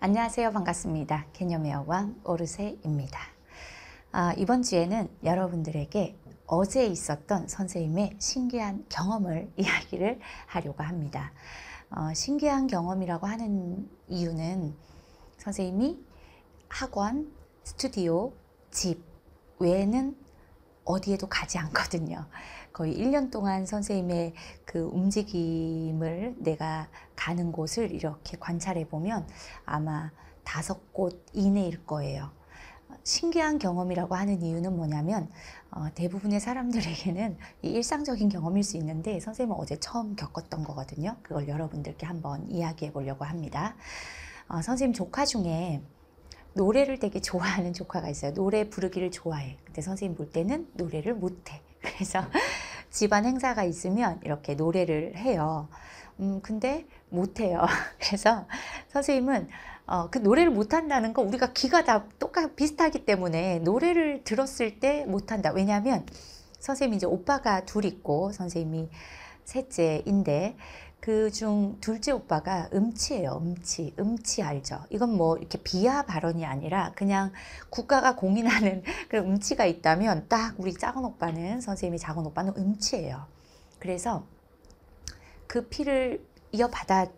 안녕하세요. 반갑습니다. 개념의 여왕 오르세입니다. 아, 이번 주에는 여러분들에게 어제 있었던 선생님의 신기한 경험을 이야기를 하려고 합니다. 어, 신기한 경험이라고 하는 이유는 선생님이 학원, 스튜디오, 집 외에는 어디에도 가지 않거든요. 거의 1년 동안 선생님의 그 움직임을 내가 가는 곳을 이렇게 관찰해 보면 아마 다섯 곳 이내일 거예요. 신기한 경험이라고 하는 이유는 뭐냐면 어, 대부분의 사람들에게는 일상적인 경험일 수 있는데 선생님은 어제 처음 겪었던 거거든요. 그걸 여러분들께 한번 이야기해 보려고 합니다. 어, 선생님 조카 중에 노래를 되게 좋아하는 조카가 있어요. 노래 부르기를 좋아해. 근데 선생님 볼 때는 노래를 못해. 그래서 집안 행사가 있으면 이렇게 노래를 해요. 음, 근데 못해요. 그래서 선생님은 어, 그 노래를 못한다는 거 우리가 귀가 다 똑같 비슷하기 때문에 노래를 들었을 때 못한다. 왜냐하면 선생님 이제 오빠가 둘 있고 선생님이 셋째인데 그중 둘째 오빠가 음치예요. 음치. 음치 알죠? 이건 뭐 이렇게 비하 발언이 아니라 그냥 국가가 공인하는 그런 음치가 있다면 딱 우리 작은 오빠는 선생님이 작은 오빠는 음치예요. 그래서 그 피를 이어받았던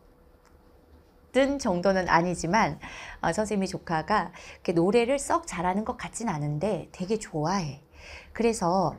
정도는 아니지만 어, 선생님이 조카가 노래를 썩 잘하는 것 같진 않은데 되게 좋아해. 그래서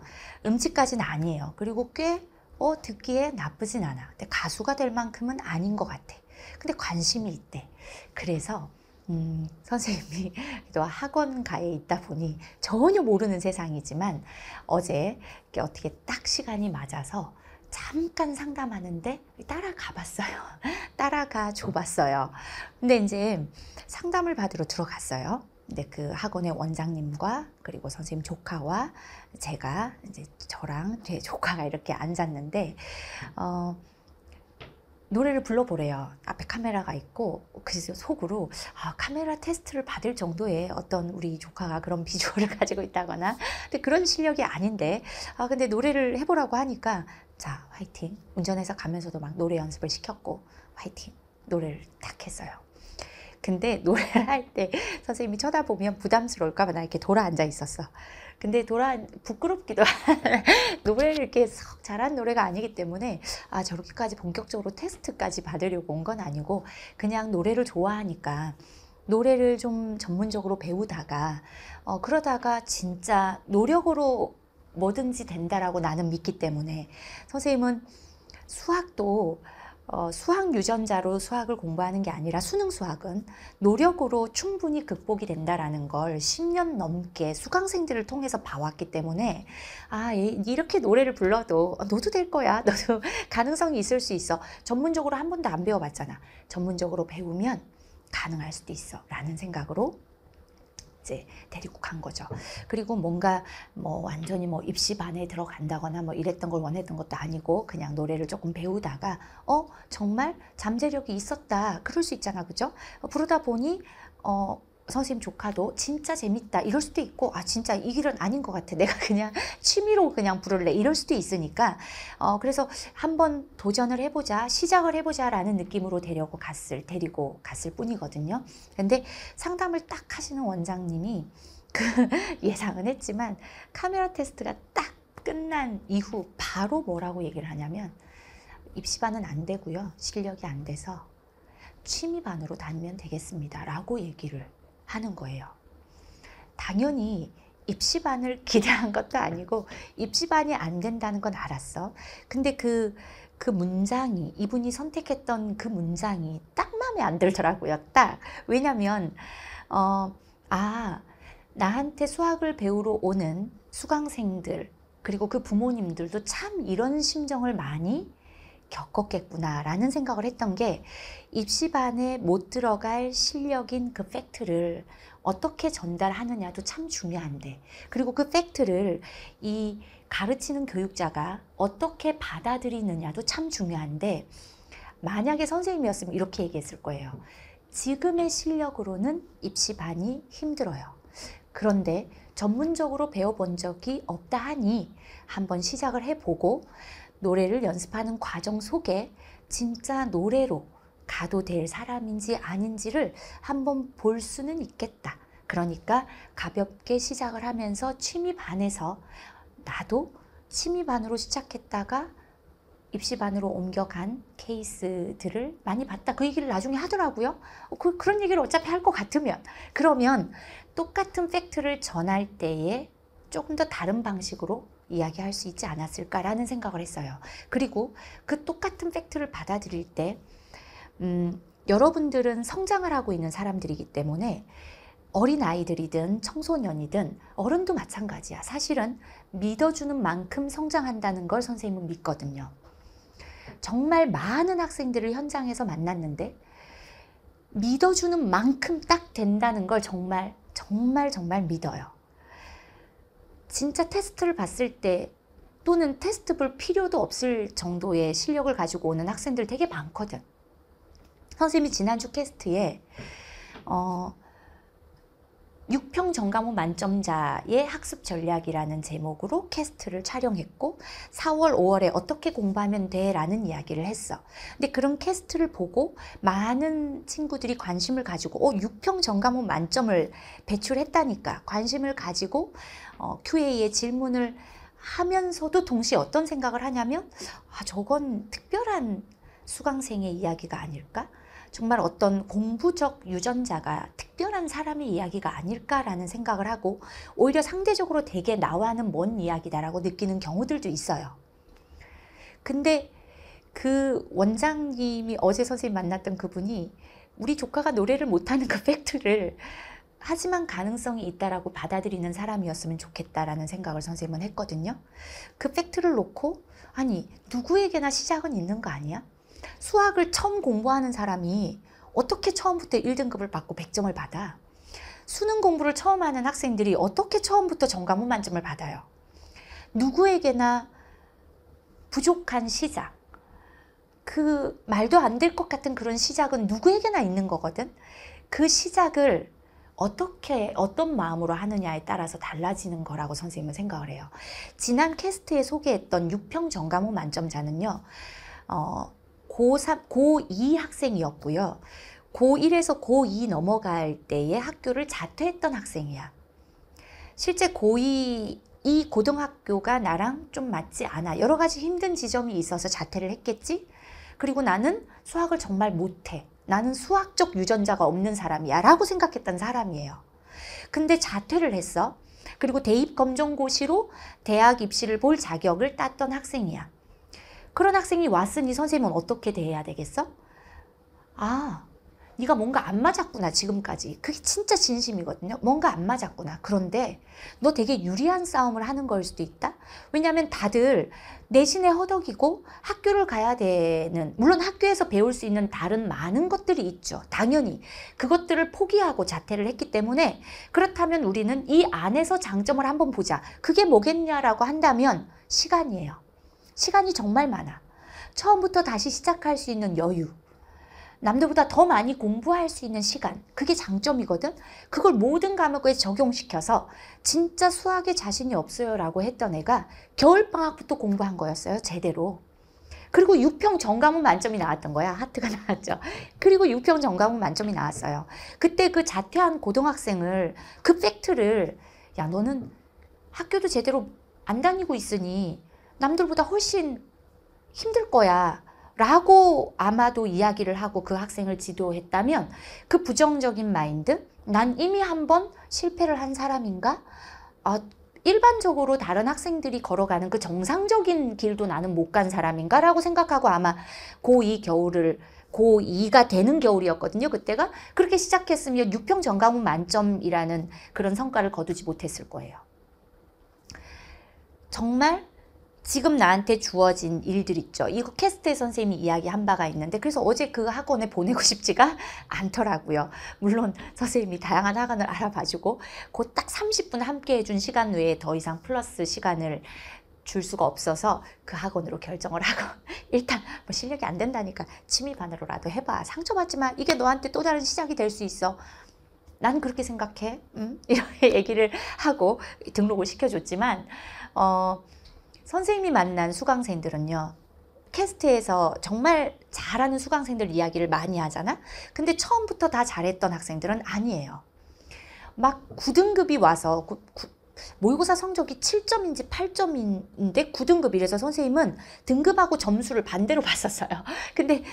음치까지는 아니에요. 그리고 꽤 어, 듣기에 나쁘진 않아. 근데 가수가 될 만큼은 아닌 것 같아. 근데 관심이 있대. 그래서 음, 선생님이 또 학원가에 있다 보니 전혀 모르는 세상이지만 어제 어떻게 딱 시간이 맞아서 잠깐 상담하는데 따라가 봤어요. 따라가 줘봤어요. 근데 이제 상담을 받으러 들어갔어요. 이제 그 학원의 원장님과 그리고 선생님 조카와 제가 이제 저랑 제 조카가 이렇게 앉았는데 어, 노래를 불러보래요. 앞에 카메라가 있고 그 속으로 아, 카메라 테스트를 받을 정도의 어떤 우리 조카가 그런 비주얼을 가지고 있다거나 근데 그런 실력이 아닌데 아, 근데 노래를 해보라고 하니까 자 화이팅 운전해서 가면서도 막 노래 연습을 시켰고 화이팅 노래를 딱 했어요. 근데 노래를 할때 선생님이 쳐다보면 부담스러울까 봐 나 이렇게 돌아앉아 있었어. 근데 돌아 부끄럽기도 노래를 이렇게 썩 잘한 노래가 아니기 때문에 아 저렇게까지 본격적으로 테스트까지 받으려고 온 건 아니고 그냥 노래를 좋아하니까 노래를 좀 전문적으로 배우다가 어, 그러다가 진짜 노력으로 뭐든지 된다라고 나는 믿기 때문에 선생님은 수학도 어, 수학 유전자로 수학을 공부하는 게 아니라 수능 수학은 노력으로 충분히 극복이 된다라는 걸 10년 넘게 수강생들을 통해서 봐왔기 때문에 아 이렇게 노래를 불러도 어, 너도 될 거야 너도 가능성이 있을 수 있어 전문적으로 한 번도 안 배워봤잖아 전문적으로 배우면 가능할 수도 있어 라는 생각으로 이제 데리고 간 거죠. 그리고 뭔가 뭐 완전히 뭐 입시반에 들어간다거나 뭐 이랬던 걸 원했던 것도 아니고 그냥 노래를 조금 배우다가 어 정말 잠재력이 있었다 그럴 수 있잖아 그죠? 부르다 어, 보니 어 서심 조카도 진짜 재밌다 이럴 수도 있고 아 진짜 이 길은 아닌 것 같아 내가 그냥 취미로 그냥 부를래 이럴 수도 있으니까 어 그래서 한번 도전을 해보자 시작을 해보자 라는 느낌으로 데려고 갔을 데리고 갔을 뿐이거든요 근데 상담을 딱 하시는 원장님이 그 예상은 했지만 카메라 테스트가 딱 끝난 이후 바로 뭐라고 얘기를 하냐면 입시반은 안 되고요 실력이 안 돼서 취미반으로 다니면 되겠습니다 라고 얘기를 하는 거예요. 당연히 입시반을 기대한 것도 아니고 입시반이 안 된다는 건 알았어. 근데 그, 그 문장이, 이분이 선택했던 그 문장이 딱 마음에 안 들더라고요. 딱. 왜냐면, 어, 아, 나한테 수학을 배우러 오는 수강생들, 그리고 그 부모님들도 참 이런 심정을 많이 겪었겠구나라는 생각을 했던 게 입시반에 못 들어갈 실력인 그 팩트를 어떻게 전달하느냐도 참 중요한데 그리고 그 팩트를 이 가르치는 교육자가 어떻게 받아들이느냐도 참 중요한데 만약에 선생님이었으면 이렇게 얘기했을 거예요. 지금의 실력으로는 입시반이 힘들어요. 그런데 전문적으로 배워본 적이 없다 하니 한번 시작을 해보고 노래를 연습하는 과정 속에 진짜 노래로 가도 될 사람인지 아닌지를 한번 볼 수는 있겠다. 그러니까 가볍게 시작을 하면서 취미 반에서 나도 취미 반으로 시작했다가 입시 반으로 옮겨간 케이스들을 많이 봤다. 그 얘기를 나중에 하더라고요. 어, 그, 그런 얘기를 어차피 할 것 같으면. 그러면 똑같은 팩트를 전할 때에 조금 더 다른 방식으로 이야기할 수 있지 않았을까라는 생각을 했어요. 그리고 그 똑같은 팩트를 받아들일 때, 음, 여러분들은 성장을 하고 있는 사람들이기 때문에 어린 아이들이든 청소년이든 어른도 마찬가지야. 사실은 믿어주는 만큼 성장한다는 걸 선생님은 믿거든요. 정말 많은 학생들을 현장에서 만났는데 믿어주는 만큼 딱 된다는 걸 정말 정말 정말 믿어요. 진짜 테스트를 봤을 때 또는 테스트 볼 필요도 없을 정도의 실력을 가지고 오는 학생들 되게 많거든. 선생님이 지난주 캐스트에 어, 6평 정가문 만점자의 학습 전략이라는 제목으로 캐스트를 촬영했고 4월, 5월에 어떻게 공부하면 돼 라는 이야기를 했어. 근데 그런 캐스트를 보고 많은 친구들이 관심을 가지고 어, 6평 정가문 만점을 배출했다니까 관심을 가지고 어, QA의 질문을 하면서도 동시에 어떤 생각을 하냐면 아 저건 특별한 수강생의 이야기가 아닐까? 정말 어떤 공부적 유전자가 특별한 사람의 이야기가 아닐까라는 생각을 하고 오히려 상대적으로 되게 나와는 먼 이야기다라고 느끼는 경우들도 있어요. 근데 그 원장님이 어제 선생님 만났던 그분이 우리 조카가 노래를 못하는 그 팩트를 하지만 가능성이 있다라고 받아들이는 사람이었으면 좋겠다라는 생각을 선생님은 했거든요. 그 팩트를 놓고 아니 누구에게나 시작은 있는 거 아니야? 수학을 처음 공부하는 사람이 어떻게 처음부터 1등급을 받고 100점을 받아? 수능 공부를 처음 하는 학생들이 어떻게 처음부터 정감 후 만점을 받아요? 누구에게나 부족한 시작, 그 말도 안 될 것 같은 그런 시작은 누구에게나 있는 거거든. 그 시작을 어떻게 어떤 마음으로 하느냐에 따라서 달라지는 거라고 선생님은 생각을 해요. 지난 캐스트에 소개했던 6평 정감호 만점자는요. 어, 고3, 고2 학생이었고요. 고1에서 고2 넘어갈 때에 학교를 자퇴했던 학생이야. 실제 고2 이 고등학교가 나랑 좀 맞지 않아. 여러 가지 힘든 지점이 있어서 자퇴를 했겠지? 그리고 나는 수학을 정말 못해. 나는 수학적 유전자가 없는 사람이야 라고 생각했던 사람이에요. 근데 자퇴를 했어. 그리고 대입 검정고시로 대학 입시를 볼 자격을 땄던 학생이야. 그런 학생이 왔으니 선생님은 어떻게 대해야 되겠어? 아, 네가 뭔가 안 맞았구나 지금까지 그게 진짜 진심이거든요 뭔가 안 맞았구나 그런데 너 되게 유리한 싸움을 하는 걸 수도 있다 왜냐하면 다들 내신에 허덕이고 학교를 가야 되는 물론 학교에서 배울 수 있는 다른 많은 것들이 있죠 당연히 그것들을 포기하고 자퇴를 했기 때문에 그렇다면 우리는 이 안에서 장점을 한번 보자 그게 뭐겠냐라고 한다면 시간이에요 시간이 정말 많아 처음부터 다시 시작할 수 있는 여유 남들보다 더 많이 공부할 수 있는 시간 그게 장점이거든 그걸 모든 과목에 적용시켜서 진짜 수학에 자신이 없어요 라고 했던 애가 겨울방학부터 공부한 거였어요 제대로 그리고 6평 전과목 만점이 나왔던 거야. 하트가 나왔죠. 그리고 6평 전과목 만점이 나왔어요. 그때 그 자퇴한 고등학생을 그 팩트를 야 너는 학교도 제대로 안 다니고 있으니 남들보다 훨씬 힘들 거야. 라고 아마도 이야기를 하고 그 학생을 지도했다면 그 부정적인 마인드 난 이미 한 번 실패를 한 사람인가 아, 일반적으로 다른 학생들이 걸어가는 그 정상적인 길도 나는 못 간 사람인가 라고 생각하고 아마 고2 겨울을 고2가 되는 겨울이었거든요. 그때가 그렇게 시작했으면 6평 전과문 만점이라는 그런 성과를 거두지 못했을 거예요. 정말 지금 나한테 주어진 일들 있죠. 이거 캐스트의 선생님이 이야기한 바가 있는데 그래서 어제 그 학원에 보내고 싶지가 않더라고요. 물론 선생님이 다양한 학원을 알아봐주고 곧 딱 30분 함께 해준 시간 외에 더 이상 플러스 시간을 줄 수가 없어서 그 학원으로 결정을 하고 일단 뭐 실력이 안 된다니까 취미반으로라도 해봐. 상처받지 만 이게 너한테 또 다른 시작이 될 수 있어. 난 그렇게 생각해. 음? 이런 얘기를 하고 등록을 시켜줬지만 어... 선생님이 만난 수강생들은요. 캐스트에서 정말 잘하는 수강생들 이야기를 많이 하잖아. 근데 처음부터 다 잘했던 학생들은 아니에요. 막 9등급이 와서 9, 9, 모의고사 성적이 7점인지 8점인데 9등급 이래서 선생님은 등급하고 점수를 반대로 봤었어요. 근데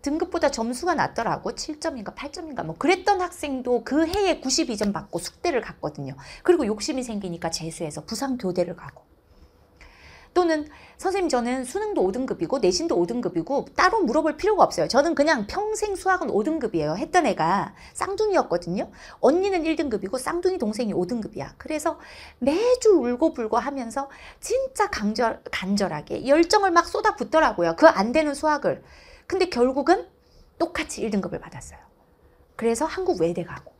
등급보다 점수가 낮더라고 7점인가 8점인가 뭐 그랬던 학생도 그 해에 92점 받고 숙대를 갔거든요. 그리고 욕심이 생기니까 재수해서 부산 교대를 가고 또는 선생님 저는 수능도 5등급이고 내신도 5등급이고 따로 물어볼 필요가 없어요. 저는 그냥 평생 수학은 5등급이에요. 했던 애가 쌍둥이였거든요. 언니는 1등급이고 쌍둥이 동생이 5등급이야. 그래서 매주 울고불고 하면서 진짜 강절, 간절하게 열정을 막 쏟아붓더라고요. 그 안 되는 수학을. 근데 결국은 똑같이 1등급을 받았어요. 그래서 한국 외대 가고.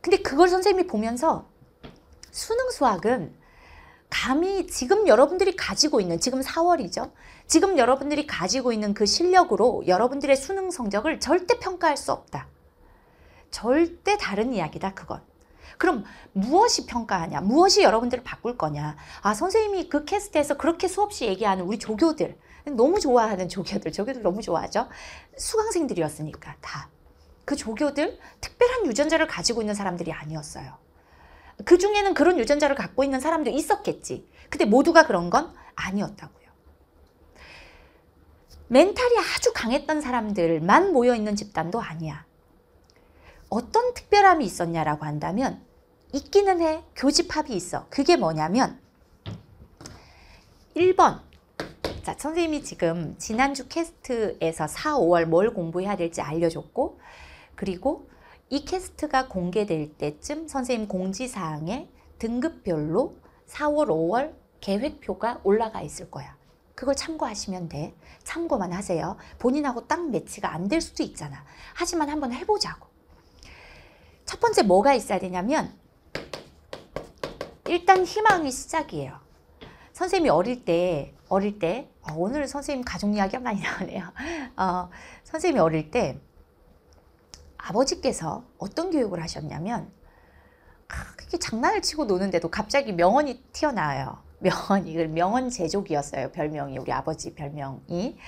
근데 그걸 선생님이 보면서 수능 수학은 감히 지금 여러분들이 가지고 있는 지금 4월이죠. 지금 여러분들이 가지고 있는 그 실력으로 여러분들의 수능 성적을 절대 평가할 수 없다. 절대 다른 이야기다 그건. 그럼 무엇이 평가하냐? 무엇이 여러분들을 바꿀 거냐? 아 선생님이 그 캐스트에서 그렇게 수없이 얘기하는 우리 조교들 너무 좋아하는 조교들 조교들 너무 좋아하죠? 수강생들이었으니까 다. 그 조교들 특별한 유전자를 가지고 있는 사람들이 아니었어요. 그 중에는 그런 유전자를 갖고 있는 사람도 있었겠지. 근데 모두가 그런 건 아니었다고요. 멘탈이 아주 강했던 사람들만 모여있는 집단도 아니야. 어떤 특별함이 있었냐라고 한다면 있기는 해. 교집합이 있어. 그게 뭐냐면 1번 자 선생님이 지금 지난주 캐스트에서 4, 5월 뭘 공부해야 될지 알려줬고 그리고 이 캐스트가 공개될 때쯤 선생님 공지사항에 등급별로 4월, 5월 계획표가 올라가 있을 거야. 그걸 참고하시면 돼. 참고만 하세요. 본인하고 딱 매치가 안 될 수도 있잖아. 하지만 한번 해보자고. 첫 번째 뭐가 있어야 되냐면 일단 희망이 시작이에요. 선생님이 어릴 때 어릴 때 어, 오늘 선생님 가족 이야기가 많이 나오네요. 어, 선생님이 어릴 때 아버지께서 어떤 교육을 하셨냐면 그렇게 아, 장난을 치고 노는데도 갑자기 명언이 튀어나와요. 명언, 이 명언 제조기였어요. 별명이, 우리 아버지 별명이.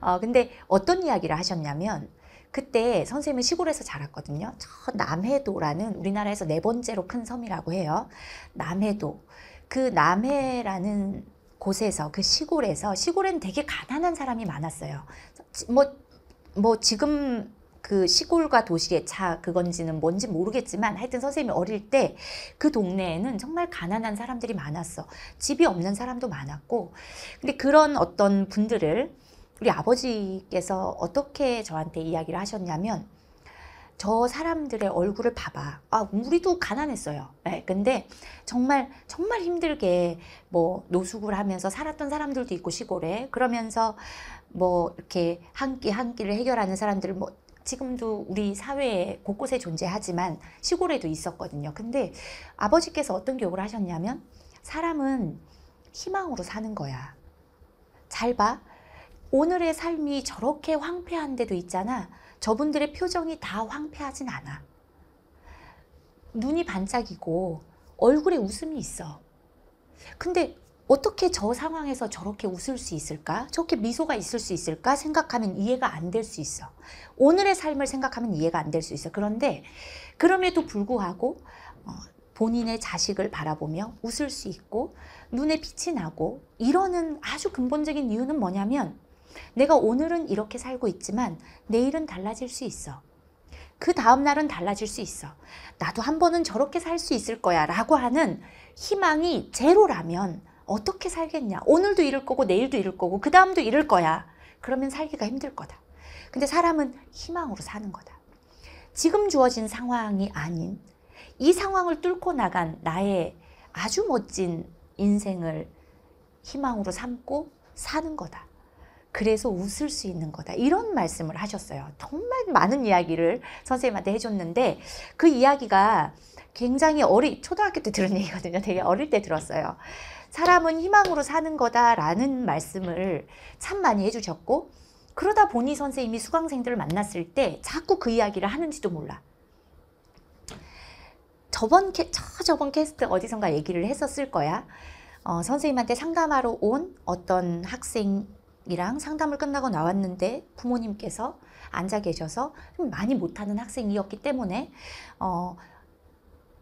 어, 근데 어떤 이야기를 하셨냐면, 그때 선생님은 시골에서 자랐거든요. 저 남해도라는 우리나라에서 네 번째로 큰 섬이라고 해요. 남해도. 그 남해라는 곳에서, 그 시골에서, 시골엔 되게 가난한 사람이 많았어요. 뭐, 뭐 지금 그 시골과 도시의 차 그건지는 뭔지 모르겠지만 하여튼 선생님이 어릴 때 그 동네에는 정말 가난한 사람들이 많았어. 집이 없는 사람도 많았고. 근데 그런 어떤 분들을 우리 아버지께서 어떻게 저한테 이야기를 하셨냐면 저 사람들의 얼굴을 봐봐. 아, 우리도 가난했어요. 네, 근데 정말, 정말 힘들게 뭐 노숙을 하면서 살았던 사람들도 있고 시골에. 그러면서 뭐 이렇게 한 끼 한 끼를 해결하는 사람들뭐 지금도 우리 사회에 곳곳에 존재하지만 시골에도 있었거든요. 근데 아버지께서 어떤 교육을 하셨냐면 사람은 희망으로 사는 거야. 잘 봐. 오늘의 삶이 저렇게 황폐한 데도 있잖아. 저분들의 표정이 다 황폐하진 않아. 눈이 반짝이고 얼굴에 웃음이 있어. 근데 어떻게 저 상황에서 저렇게 웃을 수 있을까? 저렇게 미소가 있을 수 있을까? 생각하면 이해가 안 될 수 있어. 오늘의 삶을 생각하면 이해가 안 될 수 있어. 그런데 그럼에도 불구하고 어, 본인의 자식을 바라보며 웃을 수 있고 눈에 빛이 나고 이러는 아주 근본적인 이유는 뭐냐면 내가 오늘은 이렇게 살고 있지만 내일은 달라질 수 있어. 그 다음날은 달라질 수 있어. 나도 한 번은 저렇게 살 수 있을 거야 라고 하는 희망이 제로라면 어떻게 살겠냐. 오늘도 이럴 거고 내일도 이럴 거고 그 다음도 이럴 거야. 그러면 살기가 힘들 거다. 근데 사람은 희망으로 사는 거다. 지금 주어진 상황이 아닌 이 상황을 뚫고 나간 나의 아주 멋진 인생을 희망으로 삼고 사는 거다. 그래서 웃을 수 있는 거다. 이런 말씀을 하셨어요. 정말 많은 이야기를 선생님한테 해줬는데 그 이야기가 굉장히 어리 초등학교 때 들은 얘기거든요. 되게 어릴 때 들었어요. 사람은 희망으로 사는 거다라는 말씀을 참 많이 해주셨고 그러다 보니 선생님이 수강생들을 만났을 때 자꾸 그 이야기를 하는지도 몰라. 저번 캐, 저 저번 캐스트 어디선가 얘기를 했었을 거야. 어, 선생님한테 상담하러 온 어떤 학생 이랑 상담을 끝나고 나왔는데 부모님께서 앉아 계셔서 좀 많이 못하는 학생이었기 때문에 어,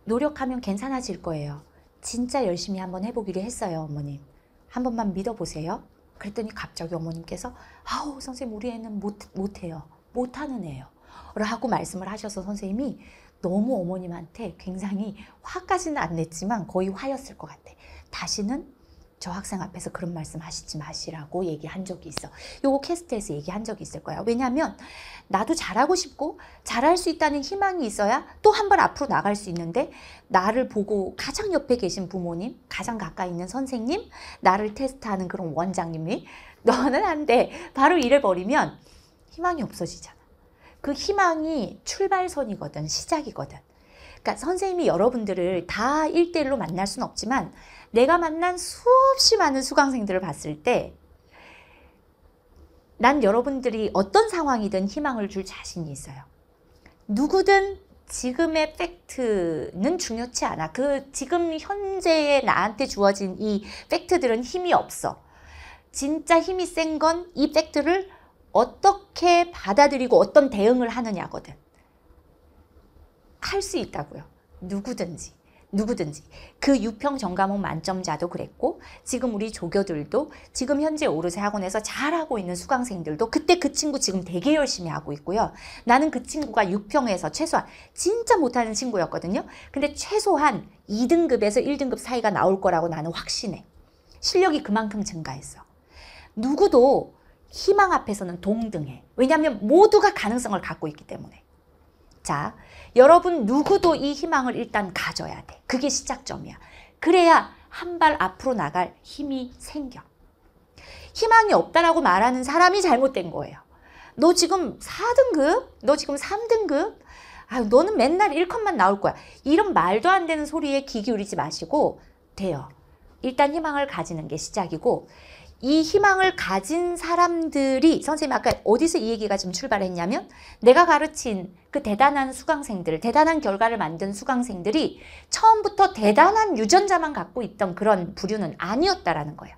노력하면 괜찮아질 거예요. 진짜 열심히 한번 해보기로 했어요, 어머님. 한 번만 믿어보세요. 그랬더니 갑자기 어머님께서 아우 선생님 우리 애는 못, 못해요. 못하는 애요 라고 말씀을 하셔서 선생님이 너무 어머님한테 굉장히 화까지는 안 냈지만 거의 화였을 것 같아. 다시는 저 학생 앞에서 그런 말씀 하시지 마시라고 얘기한 적이 있어. 요거 캐스트에서 얘기한 적이 있을 거야. 왜냐하면 나도 잘하고 싶고 잘할 수 있다는 희망이 있어야 또한발 앞으로 나갈 수 있는데 나를 보고 가장 옆에 계신 부모님, 가장 가까이 있는 선생님, 나를 테스트하는 그런 원장님이 너는 안 돼. 바로 잃어버리면 희망이 없어지잖아. 그 희망이 출발선이거든, 시작이거든. 그러니까 선생님이 여러분들을 다일대일로 만날 수는 없지만 내가 만난 수없이 많은 수강생들을 봤을 때 난 여러분들이 어떤 상황이든 희망을 줄 자신이 있어요. 누구든 지금의 팩트는 중요치 않아. 그 지금 현재에 나한테 주어진 이 팩트들은 힘이 없어. 진짜 힘이 센 건 이 팩트를 어떻게 받아들이고 어떤 대응을 하느냐거든. 할수 있다고요. 누구든지. 누구든지 그 유평 전과목 만점자도 그랬고 지금 우리 조교들도 지금 현재 오르세 학원에서 잘하고 있는 수강생들도 그때 그 친구 지금 되게 열심히 하고 있고요. 나는 그 친구가 6평에서 최소한 진짜 못하는 친구였거든요. 근데 최소한 2등급에서 1등급 사이가 나올 거라고 나는 확신해. 실력이 그만큼 증가했어. 누구도 희망 앞에서는 동등해. 왜냐하면 모두가 가능성을 갖고 있기 때문에. 자, 여러분 누구도 이 희망을 일단 가져야 돼. 그게 시작점이야. 그래야 한 발 앞으로 나갈 힘이 생겨. 희망이 없다라고 말하는 사람이 잘못된 거예요. 너 지금 4등급? 너 지금 3등급? 아, 너는 맨날 1컷만 나올 거야. 이런 말도 안 되는 소리에 귀 기울이지 마시고 돼요. 일단 희망을 가지는 게 시작이고 이 희망을 가진 사람들이 선생님 아까 어디서 이 얘기가 지금 출발했냐면 내가 가르친 그 대단한 수강생들, 대단한 결과를 만든 수강생들이 처음부터 대단한 유전자만 갖고 있던 그런 부류는 아니었다라는 거예요.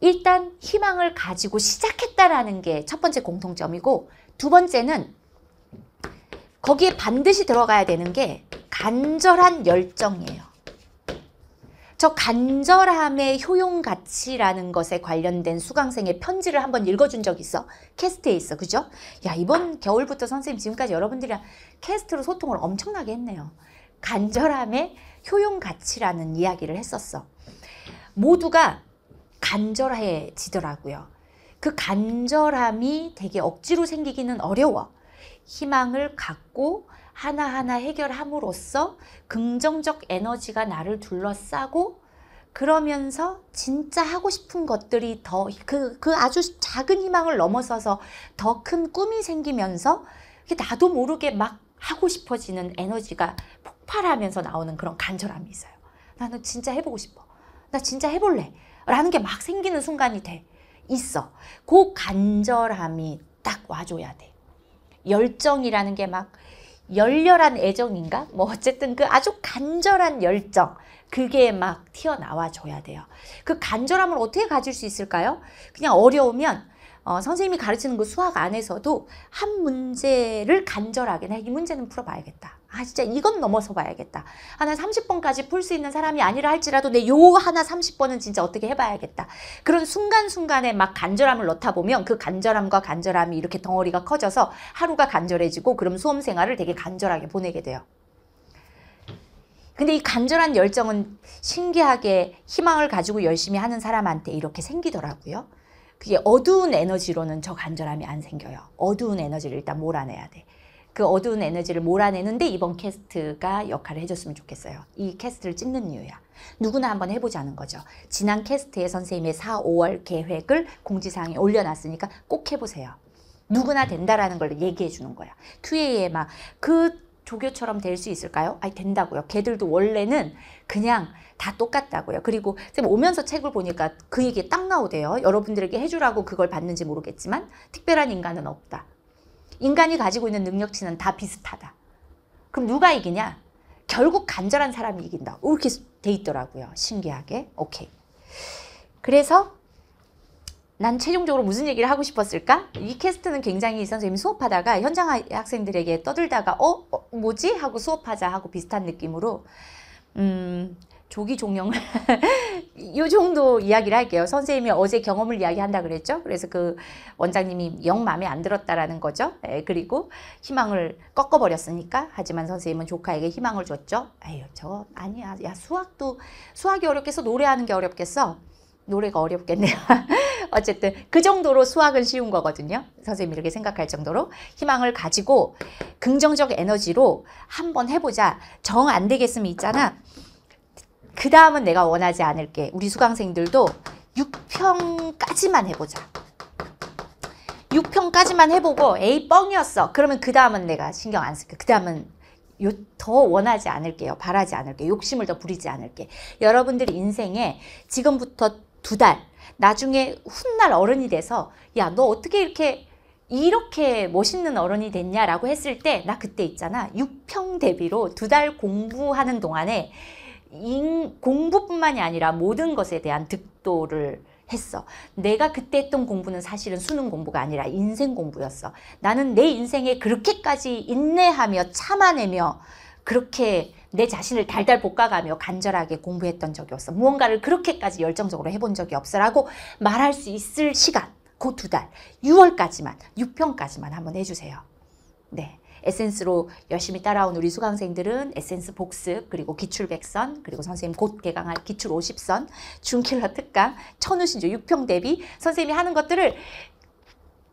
일단 희망을 가지고 시작했다라는 게 첫 번째 공통점이고 두 번째는 거기에 반드시 들어가야 되는 게 간절한 열정이에요. 저 간절함의 효용 가치라는 것에 관련된 수강생의 편지를 한번 읽어준 적 있어. 캐스트에 있어. 그죠? 야, 이번 겨울부터 선생님 지금까지 여러분들이랑 캐스트로 소통을 엄청나게 했네요. 간절함의 효용 가치라는 이야기를 했었어. 모두가 간절해지더라고요. 그 간절함이 되게 억지로 생기기는 어려워. 희망을 갖고 하나하나 해결함으로써 긍정적 에너지가 나를 둘러싸고 그러면서 진짜 하고 싶은 것들이 더그그 그 아주 작은 희망을 넘어서서 더 큰 꿈이 생기면서 나도 모르게 막 하고 싶어지는 에너지가 폭발하면서 나오는 그런 간절함이 있어요. 나는 진짜 해보고 싶어. 나 진짜 해볼래. 라는 게 막 생기는 순간이 돼. 있어. 그 간절함이 딱 와줘야 돼. 열정이라는 게막 열렬한 애정인가? 뭐 어쨌든 그 아주 간절한 열정 그게 막 튀어나와 줘야 돼요. 그 간절함을 어떻게 가질 수 있을까요? 그냥 어려우면 어, 선생님이 가르치는 그 수학 안에서도 한 문제를 간절하게 내 이 문제는 풀어봐야겠다. 아 진짜 이건 넘어서 봐야겠다. 하나 30번까지 풀 수 있는 사람이 아니라 할지라도 내 요 하나 30번은 진짜 어떻게 해봐야겠다. 그런 순간순간에 막 간절함을 넣다 보면 그 간절함과 간절함이 이렇게 덩어리가 커져서 하루가 간절해지고 그럼 수험생활을 되게 간절하게 보내게 돼요. 근데 이 간절한 열정은 신기하게 희망을 가지고 열심히 하는 사람한테 이렇게 생기더라고요. 그게 어두운 에너지로는 저 간절함이 안 생겨요. 어두운 에너지를 일단 몰아내야 돼. 그 어두운 에너지를 몰아내는데 이번 캐스트가 역할을 해줬으면 좋겠어요. 이 캐스트를 찍는 이유야. 누구나 한번 해보자는 거죠. 지난 캐스트에 선생님의 4, 5월 계획을 공지사항에 올려놨으니까 꼭 해보세요. 누구나 된다라는 걸 얘기해 주는 거야. Q&A에 막그 조교처럼 될 수 있을까요? 아니 된다고요. 걔들도 원래는 그냥 다 똑같다고요. 그리고 지 오면서 책을 보니까 그 얘기 딱 나오대요. 여러분들에게 해주라고 그걸 받는지 모르겠지만 특별한 인간은 없다. 인간이 가지고 있는 능력치는 다 비슷하다. 그럼 누가 이기냐? 결국 간절한 사람이 이긴다. 어, 이렇게 돼 있더라고요. 신기하게. 오케이. 그래서 난 최종적으로 무슨 얘기를 하고 싶었을까? 이 캐스트는 굉장히 선 생님 이 수업하다가 현장 학생들에게 떠들다가 어? 어? 뭐지? 하고 수업하자 하고 비슷한 느낌으로 음 조기 종영을 이 정도 이야기를 할게요. 선생님이 어제 경험을 이야기한다 그랬죠. 그래서 그 원장님이 영 마음에 안 들었다라는 거죠. 에, 예, 그리고 희망을 꺾어버렸으니까 하지만 선생님은 조카에게 희망을 줬죠. 에휴 저 아니야 야 수학도 수학이 어렵겠어 노래하는 게 어렵겠어. 노래가 어렵겠네요. 어쨌든 그 정도로 수학은 쉬운 거거든요. 선생님이 이렇게 생각할 정도로 희망을 가지고 긍정적 에너지로 한번 해보자. 정 안 되겠으면 있잖아. 그 다음은 내가 원하지 않을게. 우리 수강생들도 6평까지만 해보자. 6평까지만 해보고 에이 뻥이었어. 그러면 그 다음은 내가 신경 안 쓸게. 그 다음은 더 원하지 않을게요. 바라지 않을게요. 욕심을 더 부리지 않을게. 여러분들 인생에 지금부터 두 달, 나중에 훗날 어른이 돼서 야 너 어떻게 이렇게 이렇게 멋있는 어른이 됐냐라고 했을 때 나 그때 있잖아 육평 대비로 두 달 공부하는 동안에 인, 공부뿐만이 아니라 모든 것에 대한 득도를 했어. 내가 그때 했던 공부는 사실은 수능 공부가 아니라 인생 공부였어. 나는 내 인생에 그렇게까지 인내하며 참아내며 그렇게 내 자신을 달달 볶아가며 간절하게 공부했던 적이 없어. 무언가를 그렇게까지 열정적으로 해본 적이 없어라고 말할 수 있을 시간, 그 두 달, 6월까지만, 6평까지만 한번 해주세요. 네. 에센스로 열심히 따라온 우리 수강생들은 에센스 복습, 그리고 기출 백선 그리고 선생님 곧 개강할 기출 오십선 중킬러 특강, 천우신조 육평 대비 선생님이 하는 것들을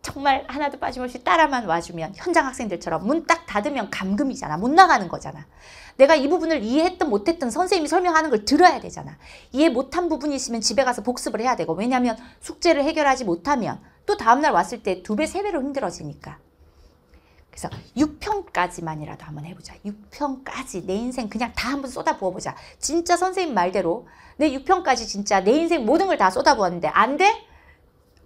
정말 하나도 빠짐없이 따라만 와주면 현장 학생들처럼 문 딱 닫으면 감금이잖아. 못 나가는 거잖아. 내가 이 부분을 이해했든 못했든 선생님이 설명하는 걸 들어야 되잖아. 이해 못한 부분이 있으면 집에 가서 복습을 해야 되고 왜냐하면 숙제를 해결하지 못하면 또 다음날 왔을 때 두 배, 세 배로 힘들어지니까. 그래서 6평까지만이라도 한번 해보자. 6평까지 내 인생 그냥 다 한번 쏟아부어보자. 진짜 선생님 말대로 내 6평까지 진짜 내 인생 모든 걸 다 쏟아부었는데 안 돼?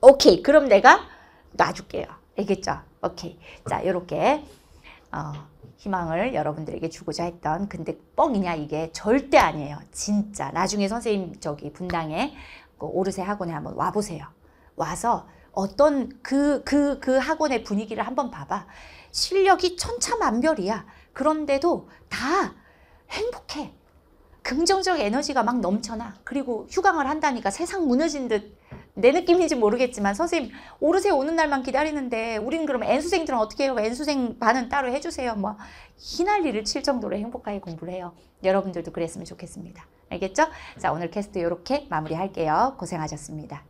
오케이 그럼 내가 놔줄게요. 알겠죠? 오케이. 자, 요렇게 어, 희망을 여러분들에게 주고자 했던 근데 뻥이냐 이게 절대 아니에요. 진짜. 나중에 선생님 저기 분당에 그 오르세 학원에 한번 와보세요. 와서 어떤 그, 그, 그 학원의 분위기를 한번 봐봐. 실력이 천차만별이야. 그런데도 다 행복해. 긍정적 에너지가 막 넘쳐나. 그리고 휴강을 한다니까 세상 무너진 듯내 느낌인지 모르겠지만 선생님 오르세 오는 날만 기다리는데 우린 그럼 N수생들은 어떻게 해요? N수생 반은 따로 해주세요. 뭐희날리를칠 정도로 행복하게 공부를 해요. 여러분들도 그랬으면 좋겠습니다. 알겠죠? 자 오늘 캐스트 이렇게 마무리할게요. 고생하셨습니다.